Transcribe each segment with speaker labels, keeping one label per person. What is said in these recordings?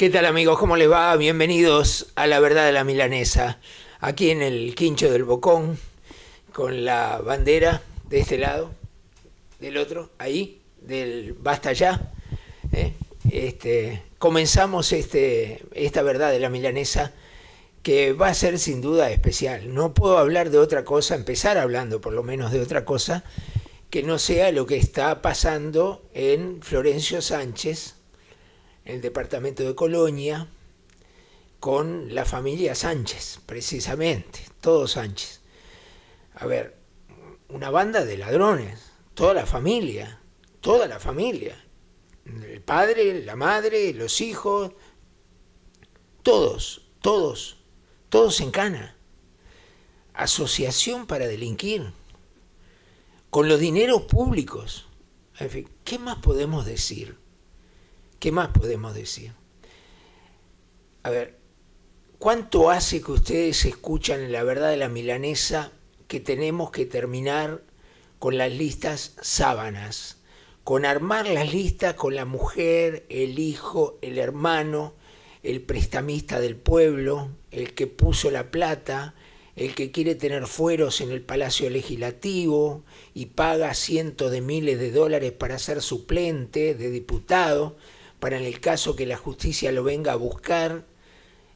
Speaker 1: ¿Qué tal amigos? ¿Cómo les va? Bienvenidos a La Verdad de la Milanesa, aquí en el Quincho del Bocón, con la bandera de este lado, del otro, ahí, del Basta Ya. ¿eh? Este, comenzamos este, esta Verdad de la Milanesa que va a ser sin duda especial. No puedo hablar de otra cosa, empezar hablando por lo menos de otra cosa, que no sea lo que está pasando en Florencio Sánchez el departamento de Colonia, con la familia Sánchez, precisamente, todos Sánchez. A ver, una banda de ladrones, toda la familia, toda la familia, el padre, la madre, los hijos, todos, todos, todos en cana. Asociación para delinquir, con los dineros públicos. En fin, ¿qué más podemos decir? ¿Qué más podemos decir? A ver, ¿cuánto hace que ustedes escuchan en la verdad de la milanesa que tenemos que terminar con las listas sábanas? Con armar las listas con la mujer, el hijo, el hermano, el prestamista del pueblo, el que puso la plata, el que quiere tener fueros en el Palacio Legislativo y paga cientos de miles de dólares para ser suplente de diputado, para en el caso que la justicia lo venga a buscar,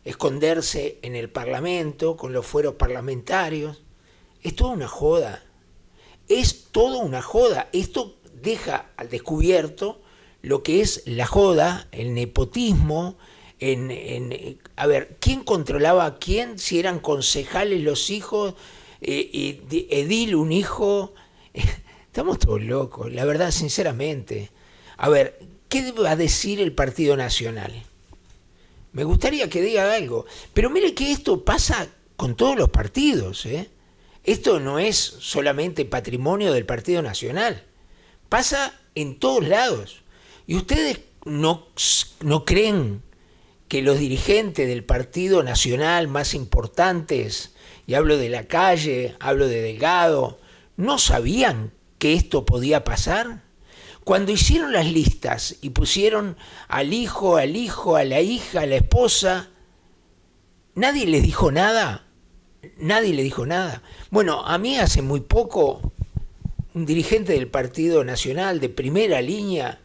Speaker 1: esconderse en el Parlamento con los fueros parlamentarios. Es toda una joda. Es toda una joda. Esto deja al descubierto lo que es la joda, el nepotismo. En, a ver, ¿quién controlaba a quién? Si eran concejales los hijos, eh, Edil un hijo. Estamos todos locos, la verdad, sinceramente. A ver, ¿qué va a decir el Partido Nacional? Me gustaría que diga algo. Pero mire que esto pasa con todos los partidos. ¿eh? Esto no es solamente patrimonio del Partido Nacional. Pasa en todos lados. Y ustedes no, no creen que los dirigentes del Partido Nacional más importantes, y hablo de la calle, hablo de Delgado, no sabían que esto podía pasar. Cuando hicieron las listas y pusieron al hijo, al hijo, a la hija, a la esposa, nadie les dijo nada. Nadie le dijo nada. Bueno, a mí hace muy poco un dirigente del Partido Nacional de primera línea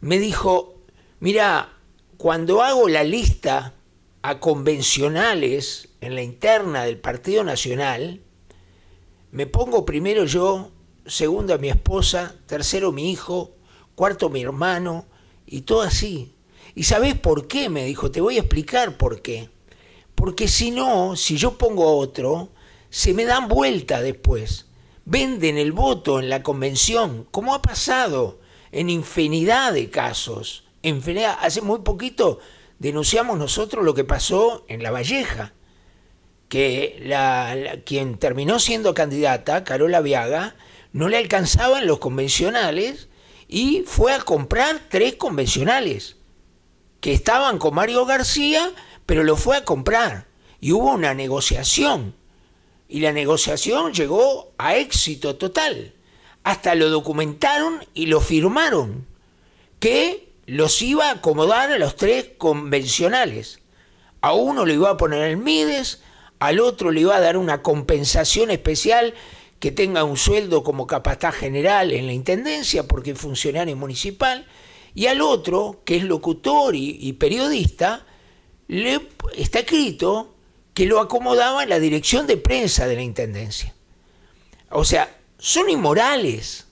Speaker 1: me dijo, mira, cuando hago la lista a convencionales en la interna del Partido Nacional, me pongo primero yo segundo mi esposa, tercero mi hijo, cuarto mi hermano, y todo así. ¿Y sabes por qué? Me dijo, te voy a explicar por qué. Porque si no, si yo pongo otro, se me dan vuelta después. Venden el voto en la convención, como ha pasado en infinidad de casos. En hace muy poquito denunciamos nosotros lo que pasó en La Valleja, que la, quien terminó siendo candidata, Carola Viaga, no le alcanzaban los convencionales y fue a comprar tres convencionales que estaban con Mario García, pero lo fue a comprar y hubo una negociación y la negociación llegó a éxito total. Hasta lo documentaron y lo firmaron que los iba a acomodar a los tres convencionales. A uno le iba a poner el Mides, al otro le iba a dar una compensación especial que tenga un sueldo como capataz general en la intendencia porque es funcionario municipal, y al otro, que es locutor y, periodista, le está escrito que lo acomodaba en la dirección de prensa de la intendencia. O sea, son inmorales,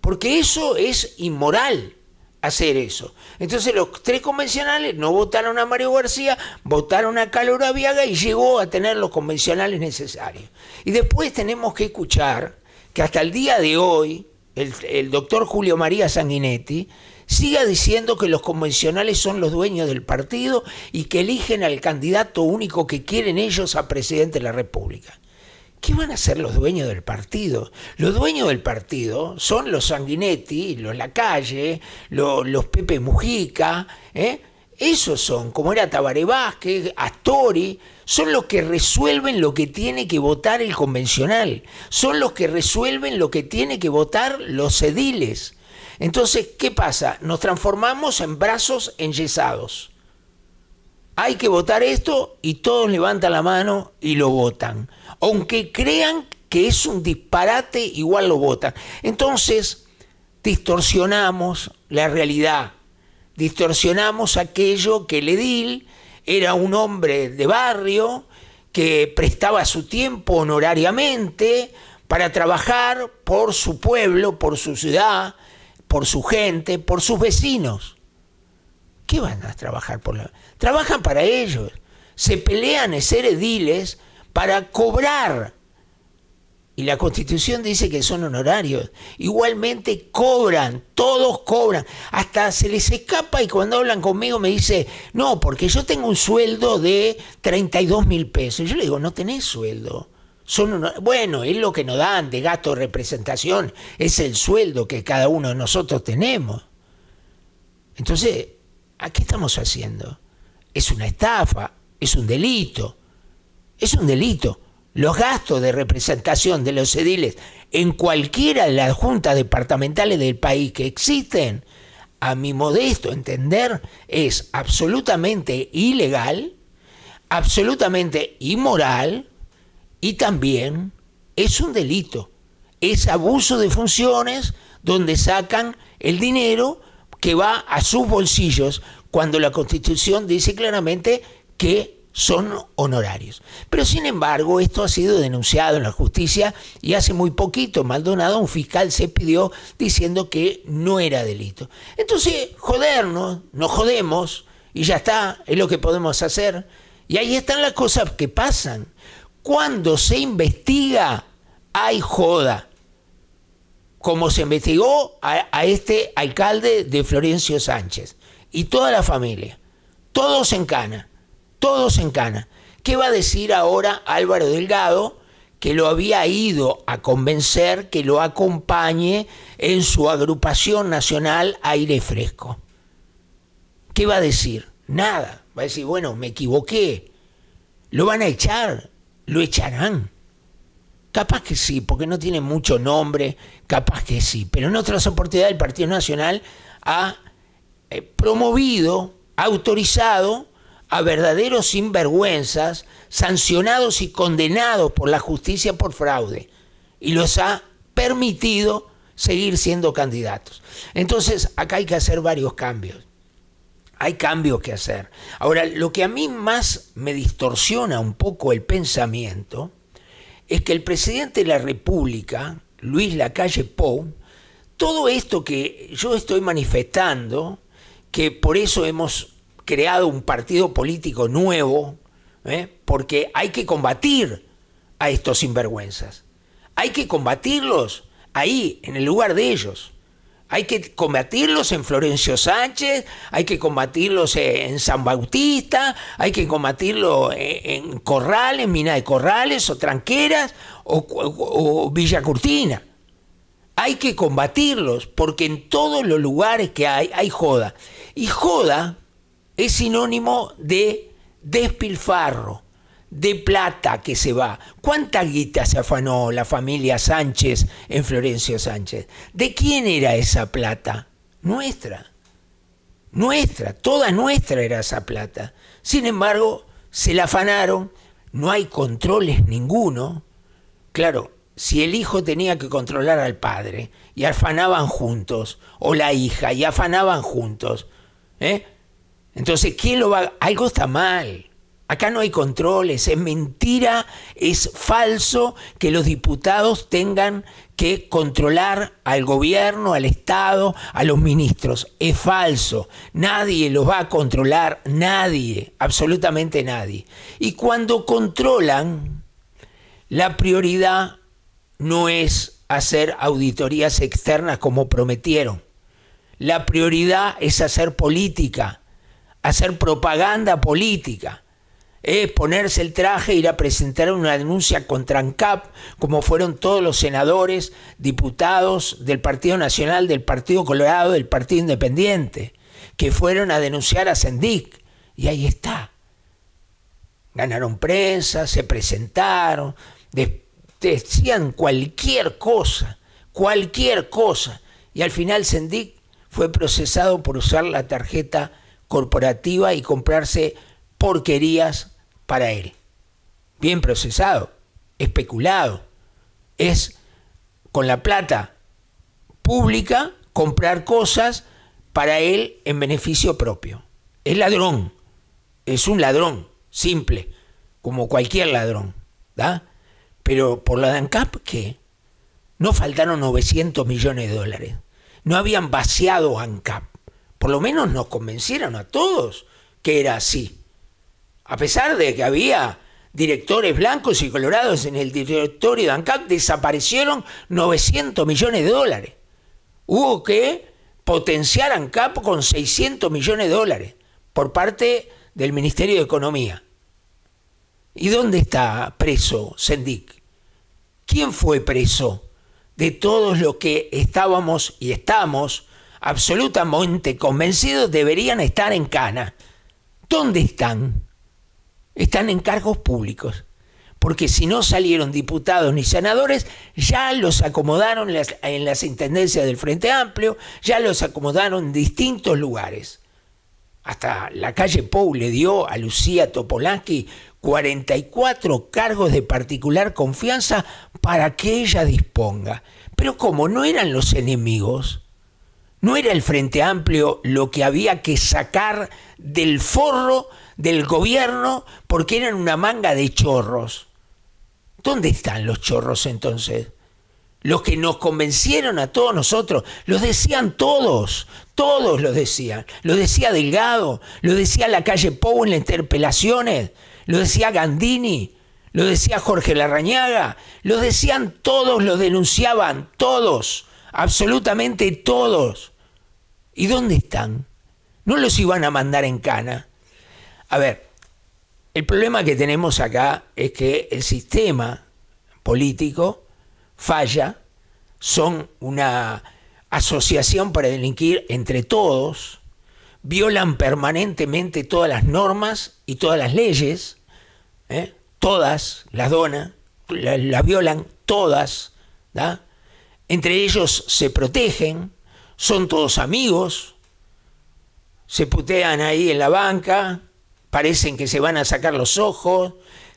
Speaker 1: porque eso es inmoral hacer eso. Entonces los tres convencionales no votaron a Mario García, votaron a Calora Viaga y llegó a tener los convencionales necesarios. Y después tenemos que escuchar que hasta el día de hoy el, el doctor Julio María Sanguinetti siga diciendo que los convencionales son los dueños del partido y que eligen al candidato único que quieren ellos a presidente de la República. ¿Qué van a hacer los dueños del partido? Los dueños del partido son los Sanguinetti, los Lacalle, los, los Pepe Mujica, ¿eh? esos son, como era Tabaré Vázquez, Astori, son los que resuelven lo que tiene que votar el convencional, son los que resuelven lo que tiene que votar los ediles. Entonces, ¿qué pasa? Nos transformamos en brazos enyesados. Hay que votar esto y todos levantan la mano y lo votan. Aunque crean que es un disparate, igual lo votan. Entonces, distorsionamos la realidad, distorsionamos aquello que el edil era un hombre de barrio que prestaba su tiempo honorariamente para trabajar por su pueblo, por su ciudad, por su gente, por sus vecinos. ¿Qué van a trabajar por la... Trabajan para ellos, se pelean en ser ediles para cobrar. Y la constitución dice que son honorarios. Igualmente cobran, todos cobran. Hasta se les escapa y cuando hablan conmigo me dice, no, porque yo tengo un sueldo de 32 mil pesos. Yo le digo, no tenés sueldo. Son bueno, es lo que nos dan de gasto de representación, es el sueldo que cada uno de nosotros tenemos. Entonces, ¿a qué estamos haciendo? Es una estafa, es un delito es un delito. Los gastos de representación de los ediles en cualquiera de las juntas departamentales del país que existen, a mi modesto entender, es absolutamente ilegal, absolutamente inmoral y también es un delito. Es abuso de funciones donde sacan el dinero que va a sus bolsillos cuando la Constitución dice claramente que son honorarios. Pero sin embargo, esto ha sido denunciado en la justicia y hace muy poquito Maldonado un fiscal se pidió diciendo que no era delito. Entonces, jodernos, nos jodemos y ya está, es lo que podemos hacer. Y ahí están las cosas que pasan. Cuando se investiga, hay joda. Como se investigó a, a este alcalde de Florencio Sánchez y toda la familia. Todos en cana todos en cana. ¿Qué va a decir ahora Álvaro Delgado, que lo había ido a convencer que lo acompañe en su agrupación nacional Aire Fresco? ¿Qué va a decir? Nada. Va a decir, bueno, me equivoqué. Lo van a echar, lo echarán. Capaz que sí, porque no tiene mucho nombre, capaz que sí. Pero en otras oportunidades el Partido Nacional ha eh, promovido, autorizado a verdaderos sinvergüenzas sancionados y condenados por la justicia por fraude y los ha permitido seguir siendo candidatos. Entonces, acá hay que hacer varios cambios. Hay cambios que hacer. Ahora, lo que a mí más me distorsiona un poco el pensamiento es que el presidente de la República, Luis Lacalle Pou, todo esto que yo estoy manifestando, que por eso hemos creado un partido político nuevo, ¿eh? porque hay que combatir a estos sinvergüenzas. Hay que combatirlos ahí, en el lugar de ellos. Hay que combatirlos en Florencio Sánchez, hay que combatirlos en San Bautista, hay que combatirlos en Corrales, Mina de Corrales, o Tranqueras, o, o Villa Curtina. Hay que combatirlos, porque en todos los lugares que hay, hay joda. Y joda es sinónimo de despilfarro, de plata que se va. ¿Cuánta guita se afanó la familia Sánchez en Florencio Sánchez? ¿De quién era esa plata? Nuestra. Nuestra, toda nuestra era esa plata. Sin embargo, se la afanaron, no hay controles ninguno. Claro, si el hijo tenía que controlar al padre y afanaban juntos, o la hija y afanaban juntos, ¿eh? Entonces, ¿quién lo va? Algo está mal. Acá no hay controles, es mentira, es falso que los diputados tengan que controlar al gobierno, al Estado, a los ministros. Es falso, nadie los va a controlar, nadie, absolutamente nadie. Y cuando controlan, la prioridad no es hacer auditorías externas como prometieron. La prioridad es hacer política hacer propaganda política, es ponerse el traje e ir a presentar una denuncia contra ANCAP, como fueron todos los senadores, diputados del Partido Nacional, del Partido Colorado, del Partido Independiente, que fueron a denunciar a Sendic. Y ahí está. Ganaron prensa, se presentaron, decían cualquier cosa, cualquier cosa. Y al final Sendic fue procesado por usar la tarjeta corporativa y comprarse porquerías para él. Bien procesado, especulado. Es con la plata pública comprar cosas para él en beneficio propio. Es ladrón, es un ladrón, simple, como cualquier ladrón. ¿da? Pero por la DANCAP, ¿qué? No faltaron 900 millones de dólares. No habían vaciado ANCAP lo menos nos convencieron a todos que era así. A pesar de que había directores blancos y colorados en el directorio de ANCAP, desaparecieron 900 millones de dólares. Hubo que potenciar ANCAP con 600 millones de dólares por parte del Ministerio de Economía. ¿Y dónde está preso Sendik? ¿Quién fue preso de todos los que estábamos y estamos absolutamente convencidos, deberían estar en Cana. ¿Dónde están? Están en cargos públicos. Porque si no salieron diputados ni senadores, ya los acomodaron en las intendencias del Frente Amplio, ya los acomodaron en distintos lugares. Hasta la calle Pou le dio a Lucía Topolansky 44 cargos de particular confianza para que ella disponga. Pero como no eran los enemigos, ¿No era el Frente Amplio lo que había que sacar del forro del gobierno porque eran una manga de chorros? ¿Dónde están los chorros entonces? Los que nos convencieron a todos nosotros, los decían todos, todos los decían. Lo decía Delgado, lo decía la calle Pou en las interpelaciones, lo decía Gandini, lo decía Jorge Larrañaga, lo decían todos, los denunciaban todos, absolutamente todos. ¿Y dónde están? No los iban a mandar en cana. A ver, el problema que tenemos acá es que el sistema político falla, son una asociación para delinquir entre todos, violan permanentemente todas las normas y todas las leyes, ¿eh? todas las donan, las la violan todas, entre ellos se protegen, son todos amigos, se putean ahí en la banca, parecen que se van a sacar los ojos,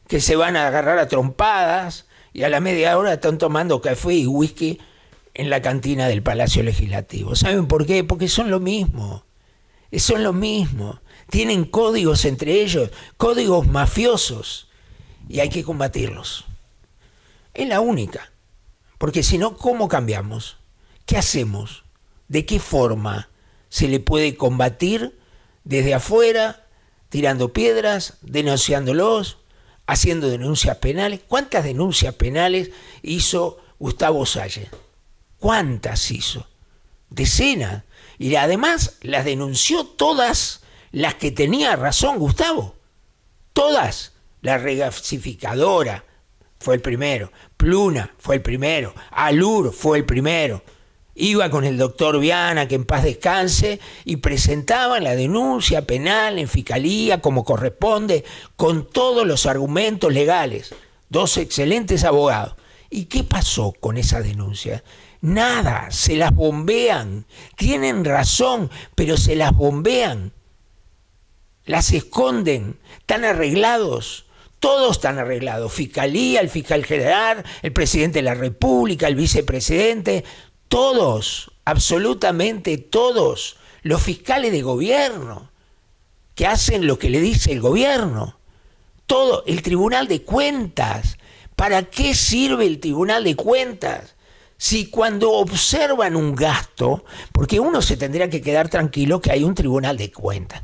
Speaker 1: que se van a agarrar a trompadas y a la media hora están tomando café y whisky en la cantina del Palacio Legislativo. ¿Saben por qué? Porque son lo mismo, son lo mismo, tienen códigos entre ellos, códigos mafiosos y hay que combatirlos. Es la única, porque si no, ¿cómo cambiamos? ¿Qué hacemos? de qué forma se le puede combatir desde afuera, tirando piedras, denunciándolos, haciendo denuncias penales. ¿Cuántas denuncias penales hizo Gustavo Salles? ¿Cuántas hizo? Decenas. Y además las denunció todas las que tenía razón Gustavo. Todas. La regasificadora fue el primero, Pluna fue el primero, Alur fue el primero, Iba con el doctor Viana, que en paz descanse, y presentaban la denuncia penal en fiscalía como corresponde, con todos los argumentos legales. Dos excelentes abogados. ¿Y qué pasó con esa denuncia? Nada, se las bombean. Tienen razón, pero se las bombean. Las esconden, están arreglados. Todos están arreglados. Fiscalía, el fiscal general, el presidente de la República, el vicepresidente, todos, absolutamente todos, los fiscales de gobierno, que hacen lo que le dice el gobierno, todo, el Tribunal de Cuentas. ¿Para qué sirve el Tribunal de Cuentas? Si cuando observan un gasto, porque uno se tendría que quedar tranquilo que hay un Tribunal de Cuentas.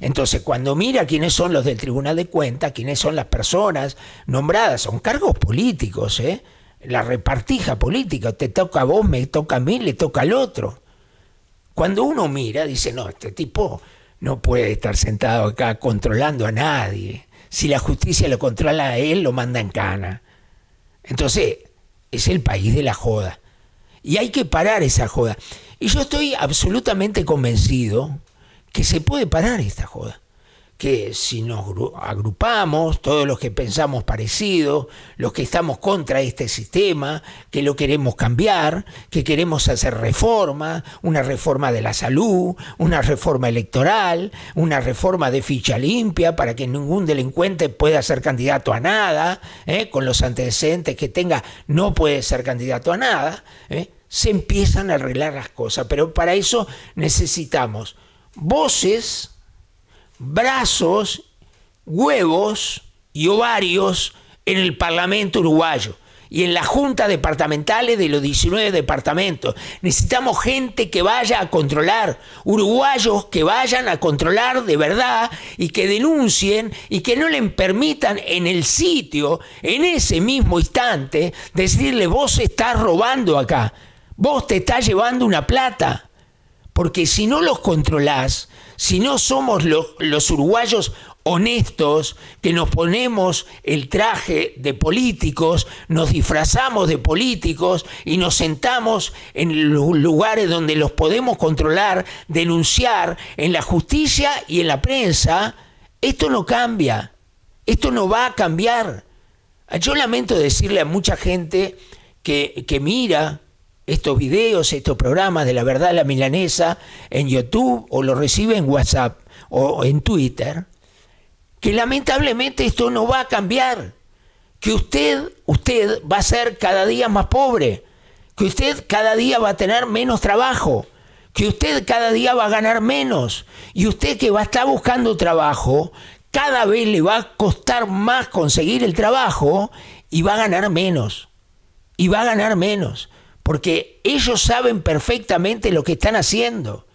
Speaker 1: Entonces, cuando mira quiénes son los del Tribunal de Cuentas, quiénes son las personas nombradas, son cargos políticos, ¿eh? la repartija política, te toca a vos, me toca a mí, le toca al otro. Cuando uno mira, dice, no, este tipo no puede estar sentado acá controlando a nadie. Si la justicia lo controla a él, lo manda en cana. Entonces, es el país de la joda. Y hay que parar esa joda. Y yo estoy absolutamente convencido que se puede parar esta joda que si nos agrupamos, todos los que pensamos parecido, los que estamos contra este sistema, que lo queremos cambiar, que queremos hacer reforma, una reforma de la salud, una reforma electoral, una reforma de ficha limpia para que ningún delincuente pueda ser candidato a nada, ¿eh? con los antecedentes que tenga no puede ser candidato a nada, ¿eh? se empiezan a arreglar las cosas, pero para eso necesitamos voces, brazos, huevos y ovarios en el Parlamento uruguayo y en las juntas departamentales de los 19 departamentos. Necesitamos gente que vaya a controlar, uruguayos que vayan a controlar de verdad y que denuncien y que no le permitan en el sitio, en ese mismo instante, decirle vos estás robando acá, vos te estás llevando una plata. Porque si no los controlás, si no somos los uruguayos honestos, que nos ponemos el traje de políticos, nos disfrazamos de políticos y nos sentamos en lugares donde los podemos controlar, denunciar en la justicia y en la prensa, esto no cambia, esto no va a cambiar. Yo lamento decirle a mucha gente que mira estos videos, estos programas de la verdad la milanesa en YouTube o lo recibe en WhatsApp o en Twitter, que lamentablemente esto no va a cambiar, que usted, usted va a ser cada día más pobre, que usted cada día va a tener menos trabajo, que usted cada día va a ganar menos y usted que va a estar buscando trabajo, cada vez le va a costar más conseguir el trabajo y va a ganar menos. Y va a ganar menos porque ellos saben perfectamente lo que están haciendo.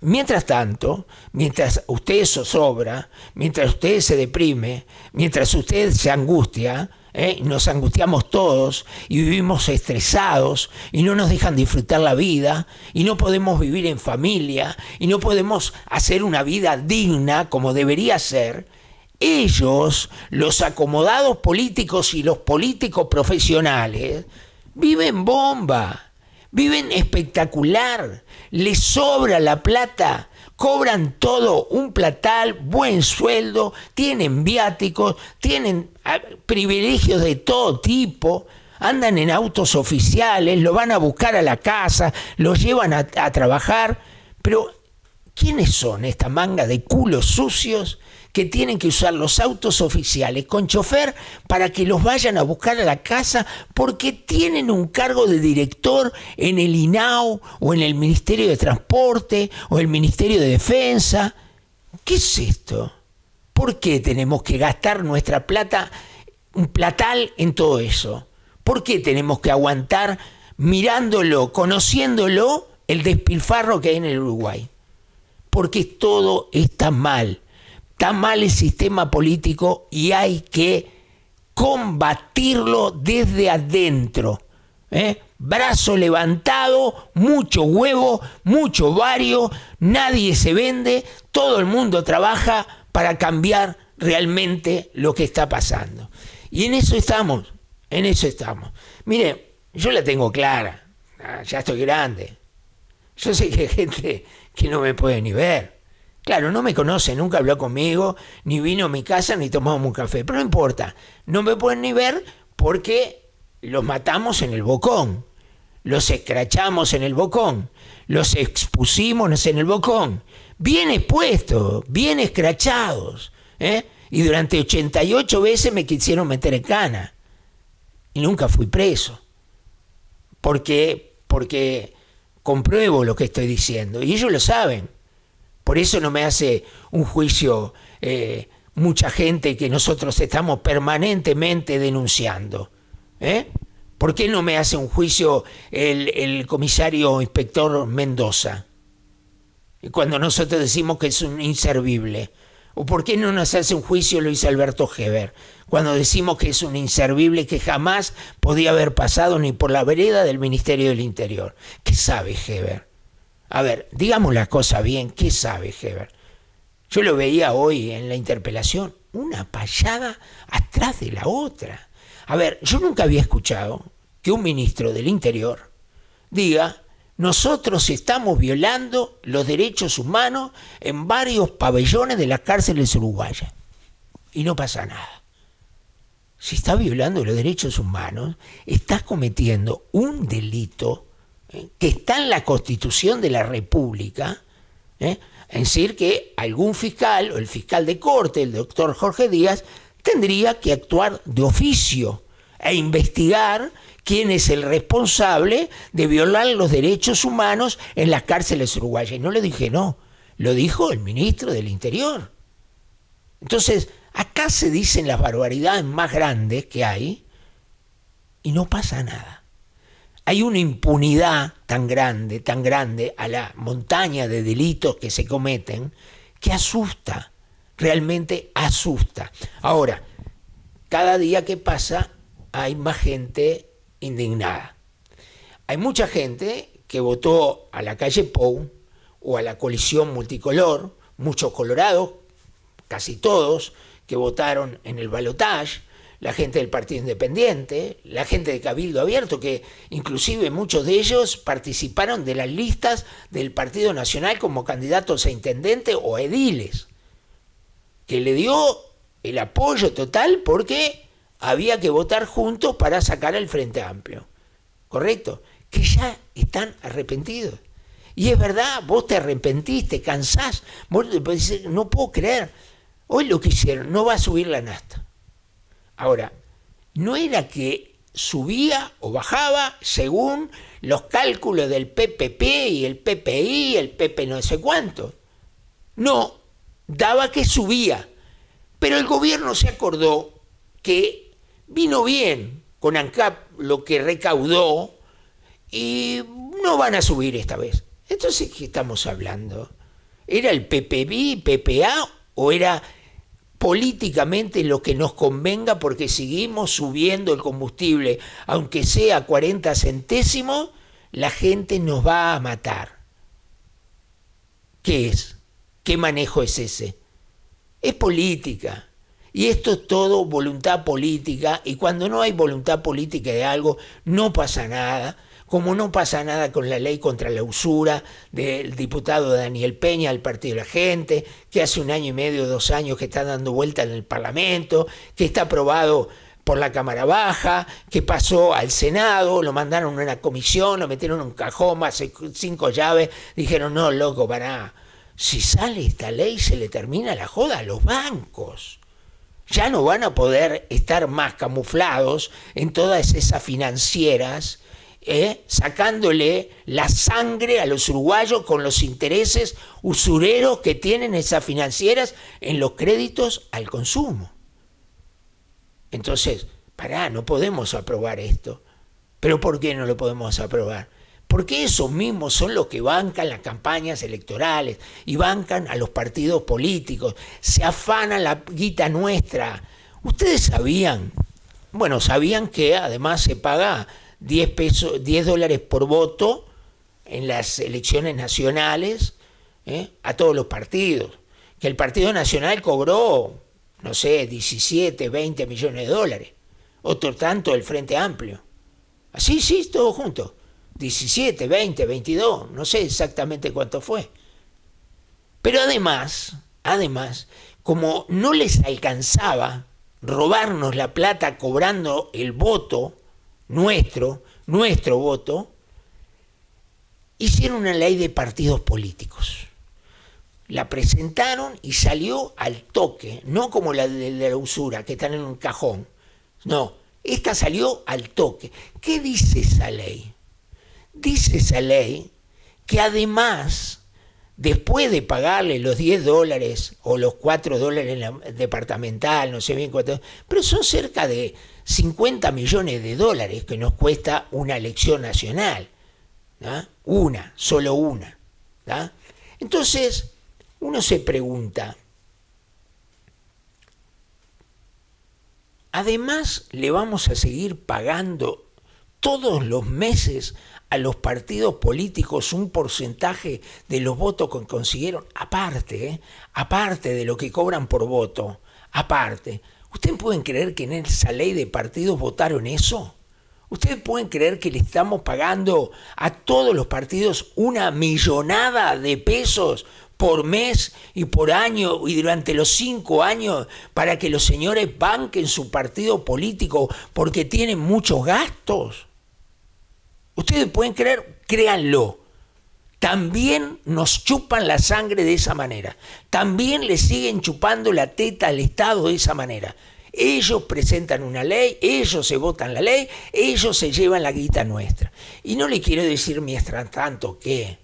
Speaker 1: Mientras tanto, mientras usted zozobra, mientras usted se deprime, mientras usted se angustia, ¿eh? nos angustiamos todos y vivimos estresados y no nos dejan disfrutar la vida y no podemos vivir en familia y no podemos hacer una vida digna como debería ser, ellos, los acomodados políticos y los políticos profesionales, viven bomba, viven espectacular, les sobra la plata, cobran todo un platal, buen sueldo, tienen viáticos, tienen ah, privilegios de todo tipo, andan en autos oficiales, lo van a buscar a la casa, los llevan a, a trabajar, pero ¿quiénes son esta manga de culos sucios que tienen que usar los autos oficiales con chofer para que los vayan a buscar a la casa porque tienen un cargo de director en el INAO o en el Ministerio de Transporte o el Ministerio de Defensa. ¿Qué es esto? ¿Por qué tenemos que gastar nuestra plata, un platal, en todo eso? ¿Por qué tenemos que aguantar mirándolo, conociéndolo, el despilfarro que hay en el Uruguay? Porque todo está mal Está mal el sistema político y hay que combatirlo desde adentro. ¿eh? Brazo levantado, mucho huevo, mucho vario, nadie se vende, todo el mundo trabaja para cambiar realmente lo que está pasando. Y en eso estamos, en eso estamos. Mire, yo la tengo clara, ah, ya estoy grande. Yo sé que hay gente que no me puede ni ver. Claro, no me conoce, nunca habló conmigo, ni vino a mi casa, ni tomamos un café, pero no importa, no me pueden ni ver porque los matamos en el bocón, los escrachamos en el bocón, los expusimos en el bocón, bien expuestos, bien escrachados, ¿eh? y durante 88 veces me quisieron meter en cana, y nunca fui preso, porque, porque compruebo lo que estoy diciendo, y ellos lo saben por eso no me hace un juicio eh, mucha gente que nosotros estamos permanentemente denunciando. ¿eh? ¿Por qué no me hace un juicio el, el comisario inspector Mendoza? Cuando nosotros decimos que es un inservible. ¿O por qué no nos hace un juicio Luis Alberto Heber? Cuando decimos que es un inservible que jamás podía haber pasado ni por la vereda del Ministerio del Interior. ¿Qué sabe Heber? A ver, digamos la cosa bien, ¿qué sabe Heber? Yo lo veía hoy en la interpelación, una payada atrás de la otra. A ver, yo nunca había escuchado que un ministro del Interior diga, nosotros estamos violando los derechos humanos en varios pabellones de las cárceles uruguayas. Y no pasa nada. Si está violando los derechos humanos, estás cometiendo un delito que está en la constitución de la República, es ¿eh? decir, que algún fiscal o el fiscal de corte, el doctor Jorge Díaz, tendría que actuar de oficio e investigar quién es el responsable de violar los derechos humanos en las cárceles uruguayas. Y no lo dije no, lo dijo el ministro del Interior. Entonces, acá se dicen las barbaridades más grandes que hay y no pasa nada hay una impunidad tan grande, tan grande a la montaña de delitos que se cometen, que asusta, realmente asusta. Ahora, cada día que pasa hay más gente indignada. Hay mucha gente que votó a la calle Pou o a la coalición multicolor, muchos colorados, casi todos, que votaron en el balotaje, la gente del Partido Independiente, la gente de Cabildo Abierto, que inclusive muchos de ellos participaron de las listas del Partido Nacional como candidatos a intendente o ediles, que le dio el apoyo total porque había que votar juntos para sacar al Frente Amplio. ¿Correcto? Que ya están arrepentidos. Y es verdad, vos te arrepentiste, cansás, vos te no puedo creer. Hoy lo que hicieron, no va a subir la nasta. Ahora, no era que subía o bajaba según los cálculos del PPP y el PPI, el PP no sé cuánto. No, daba que subía. Pero el gobierno se acordó que vino bien con ANCAP lo que recaudó y no van a subir esta vez. Entonces, ¿qué estamos hablando? ¿Era el PPB, PPA o era políticamente lo que nos convenga porque seguimos subiendo el combustible, aunque sea 40 centésimos, la gente nos va a matar. ¿Qué es? ¿Qué manejo es ese? Es política. Y esto es todo voluntad política y cuando no hay voluntad política de algo, no pasa nada como no pasa nada con la ley contra la usura del diputado Daniel Peña al Partido de la Gente, que hace un año y medio, dos años que está dando vuelta en el Parlamento, que está aprobado por la Cámara Baja, que pasó al Senado, lo mandaron a una comisión, lo metieron en un cajón, más cinco llaves, dijeron, no, loco, para, si sale esta ley se le termina la joda a los bancos ya no van a poder estar más camuflados en todas esas financieras ¿eh? sacándole la sangre a los uruguayos con los intereses usureros que tienen esas financieras en los créditos al consumo. Entonces, pará, no podemos aprobar esto. ¿Pero por qué no lo podemos aprobar? Porque esos mismos son los que bancan las campañas electorales y bancan a los partidos políticos, se afanan la guita nuestra. Ustedes sabían, bueno, sabían que además se paga 10, pesos, dólares por voto en las elecciones nacionales ¿eh? a todos los partidos. Que el Partido Nacional cobró, no sé, 17, 20 millones de dólares. Otro tanto el Frente Amplio. Así, sí, todo junto. 17, 20, 22, no sé exactamente cuánto fue. Pero además, además, como no les alcanzaba robarnos la plata cobrando el voto, nuestro, nuestro voto, hicieron una ley de partidos políticos. La presentaron y salió al toque, no como la de la usura, que están en un cajón. No, esta salió al toque. ¿Qué dice esa ley? Dice esa ley que además, después de pagarle los 10 dólares o los 4 dólares en la departamental, no sé bien cuánto, pero son cerca de 50 millones de dólares que nos cuesta una elección nacional. Una, solo una. Entonces, uno se pregunta, además le vamos a seguir pagando todos los meses a los partidos políticos un porcentaje de los votos que consiguieron, aparte, ¿eh? aparte de lo que cobran por voto, aparte. ¿Ustedes pueden creer que en esa ley de partidos votaron eso? ¿Ustedes pueden creer que le estamos pagando a todos los partidos una millonada de pesos por mes y por año y durante los cinco años para que los señores banquen su partido político porque tienen muchos gastos? ¿Ustedes pueden creer? Créanlo también nos chupan la sangre de esa manera, también le siguen chupando la teta al Estado de esa manera. Ellos presentan una ley, ellos se votan la ley, ellos se llevan la guita nuestra. Y no le quiero decir mientras tanto qué,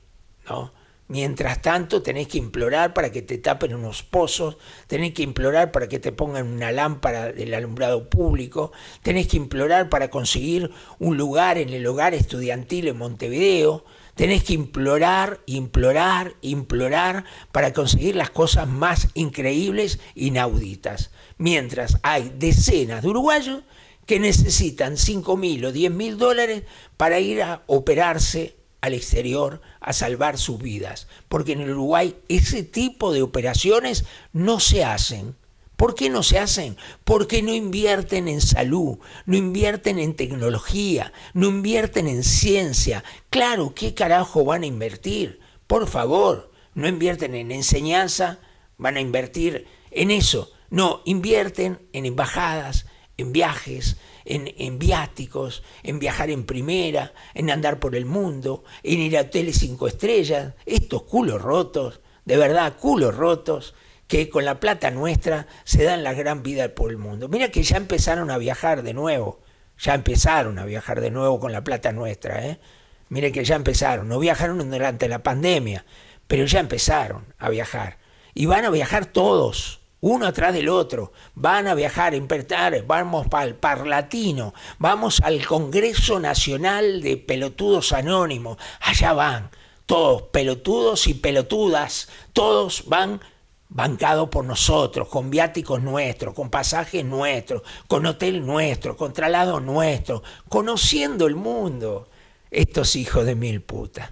Speaker 1: ¿no? Mientras tanto tenés que implorar para que te tapen unos pozos, tenés que implorar para que te pongan una lámpara del alumbrado público, tenés que implorar para conseguir un lugar en el hogar estudiantil en Montevideo, Tenés que implorar, implorar, implorar para conseguir las cosas más increíbles, inauditas. Mientras hay decenas de uruguayos que necesitan 5 mil o 10 mil dólares para ir a operarse al exterior a salvar sus vidas, porque en el Uruguay ese tipo de operaciones no se hacen. ¿Por qué no se hacen? Porque no invierten en salud, no invierten en tecnología, no invierten en ciencia. Claro, ¿qué carajo van a invertir? Por favor, no invierten en enseñanza, van a invertir en eso. No, invierten en embajadas, en viajes, en, en, viáticos, en viajar en primera, en andar por el mundo, en ir a hoteles cinco estrellas. Estos culos rotos, de verdad, culos rotos que con la plata nuestra se dan la gran vida por el mundo. Mira que ya empezaron a viajar de nuevo, ya empezaron a viajar de nuevo con la plata nuestra. ¿eh? Mire que ya empezaron, no viajaron durante la pandemia, pero ya empezaron a viajar. Y van a viajar todos, uno atrás del otro. Van a viajar, impertar, vamos para el Parlatino, vamos al Congreso Nacional de Pelotudos Anónimos. Allá van, todos, pelotudos y pelotudas, todos van bancado por nosotros, con viáticos nuestros, con pasajes nuestros, con hotel nuestro, con traslado nuestro, conociendo el mundo, estos hijos de mil putas.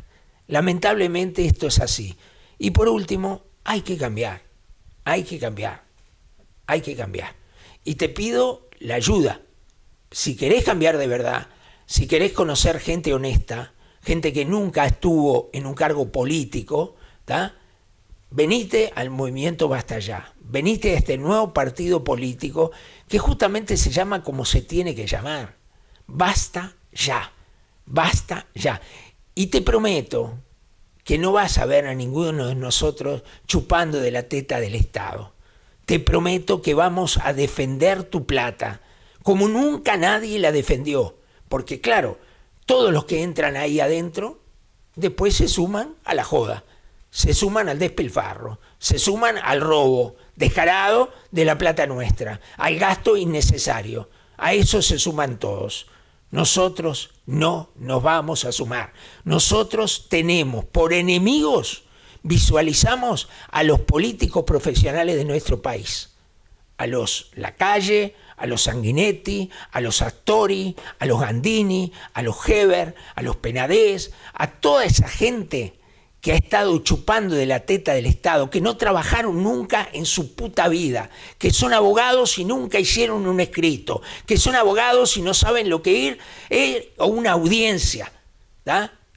Speaker 1: Lamentablemente esto es así. Y por último, hay que cambiar, hay que cambiar, hay que cambiar. Y te pido la ayuda. Si querés cambiar de verdad, si querés conocer gente honesta, gente que nunca estuvo en un cargo político, ¿está? Veniste al movimiento Basta Ya, veniste a este nuevo partido político que justamente se llama como se tiene que llamar. Basta ya, basta ya. Y te prometo que no vas a ver a ninguno de nosotros chupando de la teta del Estado. Te prometo que vamos a defender tu plata, como nunca nadie la defendió. Porque claro, todos los que entran ahí adentro, después se suman a la joda se suman al despilfarro, se suman al robo descarado de la plata nuestra, al gasto innecesario. A eso se suman todos. Nosotros no nos vamos a sumar. Nosotros tenemos por enemigos, visualizamos a los políticos profesionales de nuestro país, a los Lacalle, a los Sanguinetti, a los Astori, a los Gandini, a los Heber, a los Penadez, a toda esa gente que ha estado chupando de la teta del Estado, que no trabajaron nunca en su puta vida, que son abogados y nunca hicieron un escrito, que son abogados y no saben lo que ir, ir una audiencia.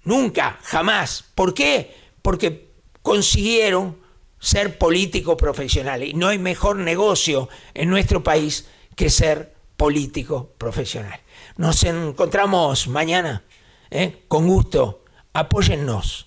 Speaker 1: Nunca, jamás. ¿Por qué? Porque consiguieron ser políticos profesionales. Y no hay mejor negocio en nuestro país que ser político profesional. Nos encontramos mañana. ¿eh? Con gusto. Apóyennos.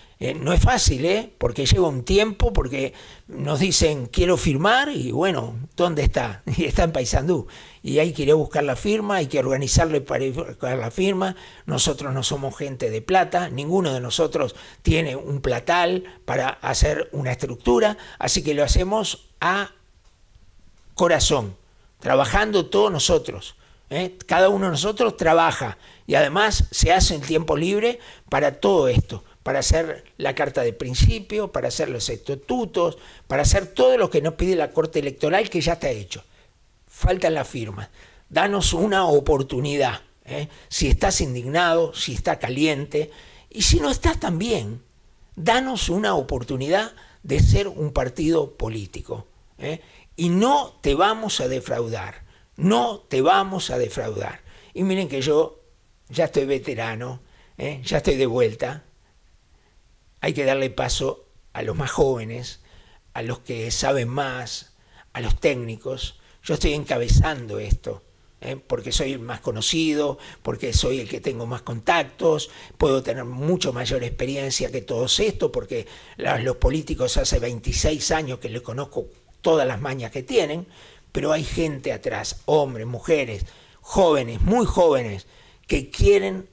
Speaker 1: Eh, no es fácil, ¿eh? Porque lleva un tiempo, porque nos dicen quiero firmar y bueno, ¿dónde está? Y está en Paysandú. Y hay que ir a buscar la firma, hay que organizarle para buscar la firma. Nosotros no somos gente de plata, ninguno de nosotros tiene un platal para hacer una estructura, así que lo hacemos a corazón, trabajando todos nosotros. ¿eh? Cada uno de nosotros trabaja y además se hace el tiempo libre para todo esto para hacer la carta de principio, para hacer los estatutos, para hacer todo lo que nos pide la Corte Electoral que ya está hecho. Faltan las firmas. Danos una oportunidad. ¿eh? Si estás indignado, si está caliente y si no estás también, danos una oportunidad de ser un partido político. ¿eh? Y no te vamos a defraudar. No te vamos a defraudar. Y miren que yo ya estoy veterano, ¿eh? ya estoy de vuelta, hay que darle paso a los más jóvenes, a los que saben más, a los técnicos. Yo estoy encabezando esto, ¿eh? porque soy el más conocido, porque soy el que tengo más contactos, puedo tener mucho mayor experiencia que todos estos, porque los políticos hace 26 años que les conozco todas las mañas que tienen, pero hay gente atrás, hombres, mujeres, jóvenes, muy jóvenes, que quieren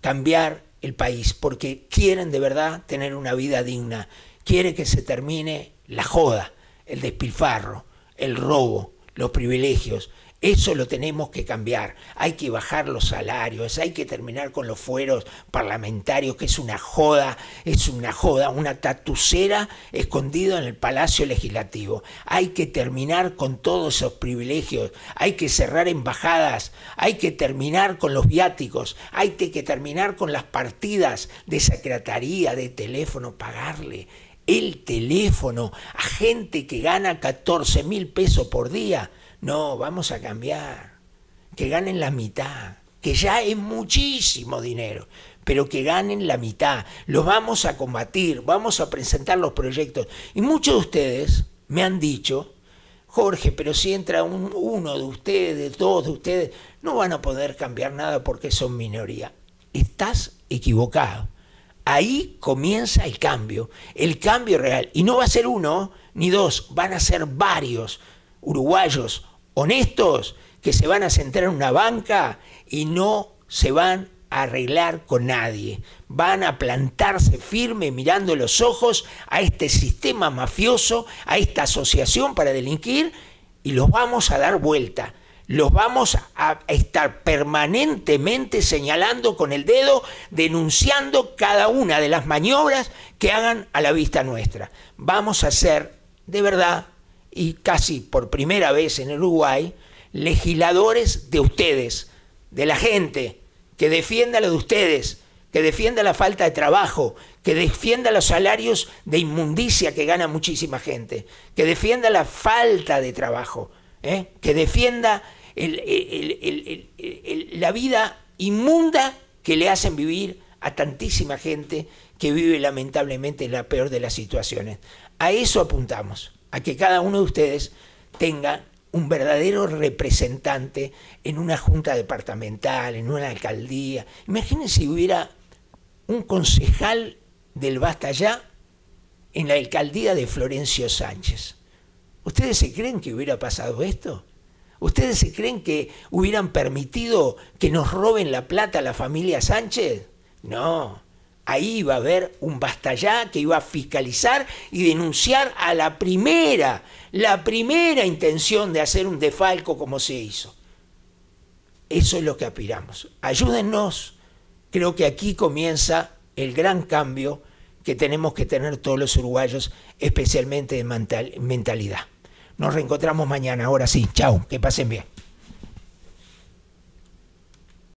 Speaker 1: cambiar el país, porque quieren de verdad tener una vida digna, quiere que se termine la joda, el despilfarro, el robo, los privilegios, eso lo tenemos que cambiar. Hay que bajar los salarios, hay que terminar con los fueros parlamentarios, que es una joda, es una joda, una tatucera escondida en el Palacio Legislativo. Hay que terminar con todos esos privilegios, hay que cerrar embajadas, hay que terminar con los viáticos, hay que terminar con las partidas de secretaría, de teléfono, pagarle el teléfono a gente que gana 14 mil pesos por día no, vamos a cambiar. Que ganen la mitad, que ya es muchísimo dinero, pero que ganen la mitad. Los vamos a combatir, vamos a presentar los proyectos. Y muchos de ustedes me han dicho, Jorge, pero si entra uno de ustedes, dos de ustedes, no van a poder cambiar nada porque son minoría. Estás equivocado. Ahí comienza el cambio, el cambio real. Y no va a ser uno ni dos, van a ser varios uruguayos honestos que se van a sentar en una banca y no se van a arreglar con nadie. Van a plantarse firme mirando los ojos a este sistema mafioso, a esta asociación para delinquir y los vamos a dar vuelta. Los vamos a estar permanentemente señalando con el dedo, denunciando cada una de las maniobras que hagan a la vista nuestra. Vamos a ser de verdad y casi por primera vez en Uruguay, legisladores de ustedes, de la gente, que defienda lo de ustedes, que defienda la falta de trabajo, que defienda los salarios de inmundicia que gana muchísima gente, que defienda la falta de trabajo, ¿eh? que defienda la vida inmunda que le hacen vivir a tantísima gente que vive lamentablemente en la peor de las situaciones. A eso apuntamos a que cada uno de ustedes tenga un verdadero representante en una junta departamental, en una alcaldía. Imagínense si hubiera un concejal del Basta Ya en la alcaldía de Florencio Sánchez. ¿Ustedes se creen que hubiera pasado esto? ¿Ustedes se creen que hubieran permitido que nos roben la plata a la familia Sánchez? No, Ahí iba a haber un bastallá que iba a fiscalizar y denunciar a la primera, la primera intención de hacer un defalco como se hizo. Eso es lo que aspiramos. Ayúdennos. Creo que aquí comienza el gran cambio que tenemos que tener todos los uruguayos, especialmente de mentalidad. Nos reencontramos mañana, ahora sí. Chao, que pasen bien.